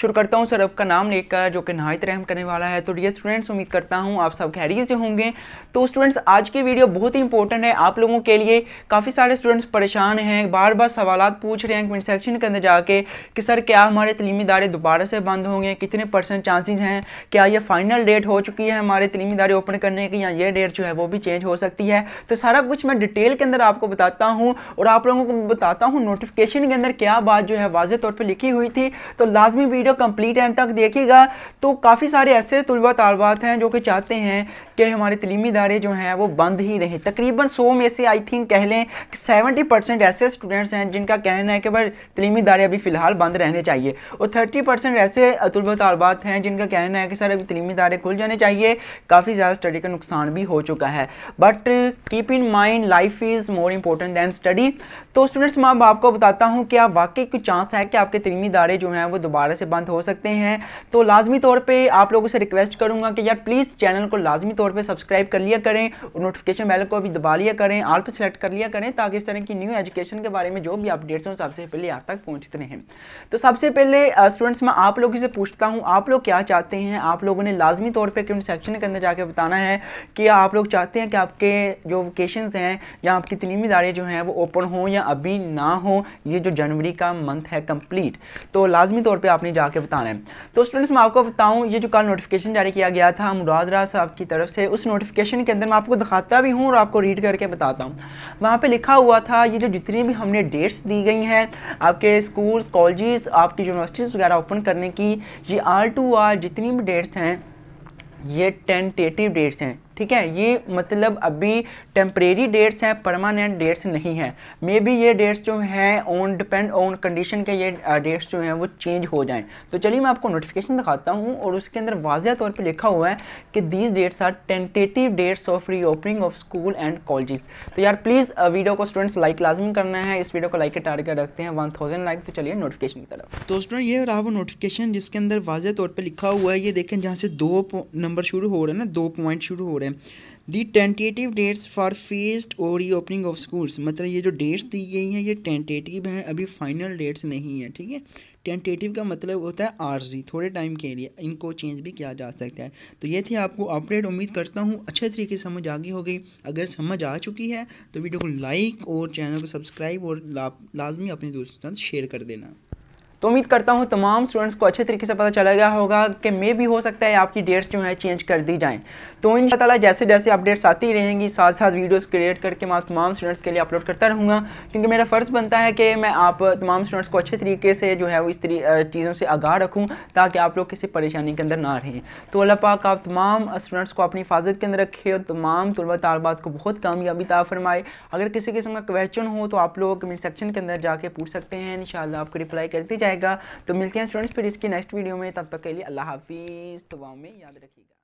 शुरू करता हूँ सर आपका नाम लेकर जो कि नहायत रहम करने वाला है तो डियर स्टूडेंट्स उम्मीद करता हूँ आप सब खैरियत से होंगे तो स्टूडेंट्स आज की वीडियो बहुत ही इंपॉर्टेंट है आप लोगों के लिए काफ़ी सारे स्टूडेंट्स परेशान हैं बार बार सवाल पूछ रहे हैं कमेंट सेक्शन के अंदर जाके कि सर क्या हमारे तलीमी इदारे दोबारा से बंद होंगे कितने परसेंट चांसेज हैं क्या यह फाइनल डेट हो चुकी है हमारे तलीमी इदारे ओपन करने की या ये डेट जो है वो भी चेंज हो सकती है तो सारा कुछ मैं डिटेल के अंदर आपको बताता हूँ और आप लोगों को बताता हूँ नोटिफिकेशन के अंदर क्या बात जो है वाजे तौर पर लिखी हुई थी तो लाजमी वीडियो वीडियो कंप्लीट एंड तक देखिएगा तो काफ़ी सारे ऐसे तलबा तलबात हैं जो कि चाहते हैं कि हमारे तलीमी इदारे जो हैं वो बंद ही रहें तकरीबन सौ में से आई थिंक कह लें कि सेवेंटी परसेंट ऐसे स्टूडेंट्स हैं जिनका कहना है कि भाई तलीमी इदारे अभी फ़िलहाल बंद रहने चाहिए और थर्टी परसेंट ऐसे तलबा तलबात हैं जिनका कहना है कि सर अभी तलीमी इदारे खुल जाने चाहिए काफ़ी ज़्यादा स्टडी का नुकसान भी हो चुका है but keep in mind life is more important than study तो स्टूडेंट्स मैं अब आपको बताता हूँ कि आप वाकई कोई चांस है कि आपके तलीमी इदारे जो हैं वो दोबारा से बंद शांत हो सकते हैं तो लाजमी तौर पर आप लोगों से रिक्वेस्ट करूँगा कि यार प्लीज़ चैनल को लाजमी तौर पर सब्सक्राइब कर लिया करें और नोटिफिकेशन बेल को भी दबा लिया करें आल पर सेलेक्ट कर लिया करें ताकि इस तरह की न्यू एजुकेशन के बारे में जो भी अपडेट्स हैं सबसे पहले आप तक पहुँचते रहें तो सबसे पहले स्टूडेंट्स मैं आप लोगों से पूछता हूँ आप लोग क्या चाहते हैं आप लोगों ने लाजमी तौर पर कमेंट सेक्शन के अंदर जाकर बताना है कि आप लोग चाहते हैं कि आपके जो वोकेशन हैं या आपकी तलीमी इदारे जो हैं वो ओपन हों या अभी ना हो ये जो जनवरी का मंथ है कंप्लीट तो लाजमी तौर पर आपने जा आके बताना है तो स्टूडेंट्स मैं आपको बताऊँ ये जो कल नोटिफिकेशन जारी किया गया था मुरादरा साहब की तरफ से उस नोटिफिकेशन के अंदर मैं आपको दिखाता भी हूँ और आपको रीड करके बताता हूँ वहाँ पर लिखा हुआ था ये जो जितनी भी हमने डेट्स दी गई हैं आपके स्कूल्स कॉलेज आपकी यूनिवर्सिटीज़ वगैरह ओपन करने की ये आर टू आर जितनी भी डेट्स हैं ये टेंटेटिव डेट्स हैं ठीक है ये मतलब अभी टेम्परेरी डेट्स हैं परमानेंट डेट्स नहीं हैं मे बी ये डेट्स जो हैं ऑन डिपेंड ऑन कंडीशन के ये डेट्स जो हैं वो चेंज हो जाएं तो चलिए मैं आपको नोटिफिकेशन दिखाता हूँ और उसके अंदर वाजिया तौर पर लिखा हुआ है कि these dates are tentative dates of reopening of school and college तो यार प्लीज़ वीडियो को स्टूडेंट्स लाइक लाजमी करना है इस वीडियो को लाइक के टारगेट रखते हैं वन थाउजेंड लाइक तो चलिए नोटिफिकेशन की तरफ तो स्टूडेंट ये रहा वो नोटिफिकेशन जिसके अंदर वाजह तौर पर लिखा हुआ है ये देखें जहाँ से दो नंबर शुरू हो रहे हैं ना दो पॉइंट शुरू हो रहे हैं है the tentative dates for phased और ओपनिंग ऑफ स्कूल्स मतलब ये जो डेट्स दी गई हैं ये टेंटेटिव हैं अभी फाइनल डेट्स नहीं है ठीक है टेंटेटिव का मतलब होता है आरजी थोड़े टाइम के लिए इनको चेंज भी किया जा सकता है तो ये थी आपको अपडेट उम्मीद करता हूँ अच्छे तरीके से समझ आ गई गई अगर समझ आ चुकी है तो वीडियो को लाइक और चैनल को सब्सक्राइब और ला, लाजमी अपने दोस्तों के साथ शेयर कर देना तो उम्मीद करता हूँ तमाम स्टूडेंट्स को अच्छे तरीके से पता चला गया होगा कि मे भी हो सकता है आपकी डेट्स जो है चेंज कर दी जाएँ तो इन शाला जैसे जैसे अपडेट्स आती रहेंगी साथ साथ वीडियोस क्रिएट करके मैं तमाम स्टूडेंट्स के लिए अपलोड करता रहूँगा क्योंकि मेरा फ़र्ज़ बनता है कि मैं आप तमाम स्टूडेंट्स को अच्छे तरीके से जो है वो इस चीज़ों से आगाह रखूँ ताकि आप लोग किसी परेशानी के अंदर ना रहें तो अल्लाह पाक आप तमाम स्टूडेंट्स को अपनी हिफाजत के अंदर रखें और तमाम तलबा तलबात को बहुत कामयाबी ता फरमाए अगर किसी किस्म का क्वेश्चन हो तो आप लोग कमेंट सेक्शन के अंदर जाके पूछ सकते हैं इन आपको रिप्लाई करती जाए रहेगा तो मिलते हैं स्टूडेंट्स फिर इसकी नेक्स्ट वीडियो में तब तक के लिए अल्लाह हाफिज़ दुआओं में याद रखिएगा